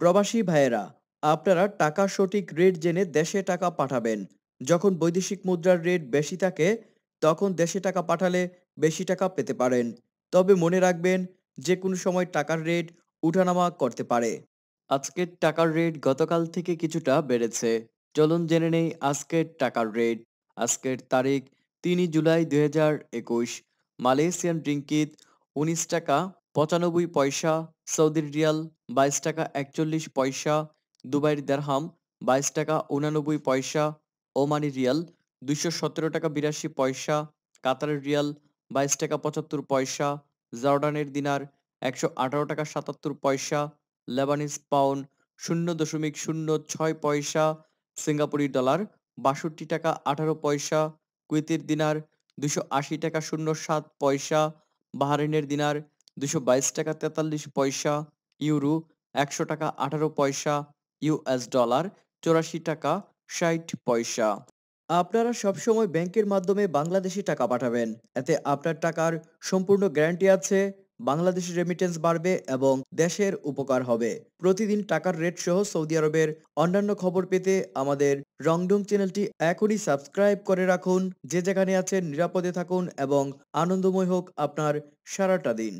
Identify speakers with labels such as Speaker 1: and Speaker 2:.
Speaker 1: প্রবাসী ভাইয়েরা আপনারা টাকা সঠিক রেট জেনে দেশে টাকা পাঠাবেন যখন বৈদেশিক মুদ্রার রেট বেশি থাকে তখন দেশে টাকা পাঠালে বেশি টাকা পেতে পারেন তবে মনে রাখবেন যে কোনো সময় টাকার রেট উঠানামা করতে পারে আজকের টাকার রেট গতকাল থেকে কিছুটা বেড়েছে চলুন জেনে নেই আজকের টাকার রেট আজকের তারিখ তিনই জুলাই দুই মালয়েশিয়ান ড্রিঙ্কিত উনিশ টাকা পঁচানব্বই পয়সা সৌদির রিয়াল বাইশ টাকা একচল্লিশ পয়সা দুবাইয়ের দেড়হাম বাইশ টাকা উনানব্বই পয়সা ওমানি রিয়াল দুইশো সতেরো টাকা বিরাশি পয়সা কাতারের রিয়াল বাইশ টাকা পঁচাত্তর পয়সা জর্ডানের দিনার একশো আঠারো টাকা সাতাত্তর পয়সা লেবানিস পাউন্ড শূন্য দশমিক শূন্য ছয় পয়সা সিঙ্গাপুরি ডলার বাষট্টি টাকা আঠারো পয়সা কুয়েতের দিনার দুশো আশি টাকা শূন্য সাত পয়সা বাহারিনের দিনার দুশো বাইশ টাকা তেতাল্লিশ পয়সা ইউরো একশো টাকা আঠারো পয়সা ইউএস ডলার চৌরাশি টাকা ষাট পয়সা আপনারা সবসময় ব্যাংকের মাধ্যমে বাংলাদেশি টাকা পাঠাবেন এতে আপনার টাকার সম্পূর্ণ গ্যারান্টি আছে বাংলাদেশি রেমিটেন্স বাড়বে এবং দেশের উপকার হবে প্রতিদিন টাকার রেট সহ সৌদি আরবের অন্যান্য খবর পেতে আমাদের রংডং চ্যানেলটি এখনই সাবস্ক্রাইব করে রাখুন যে যেখানে আছেন নিরাপদে থাকুন এবং আনন্দময় হোক আপনার সারাটা দিন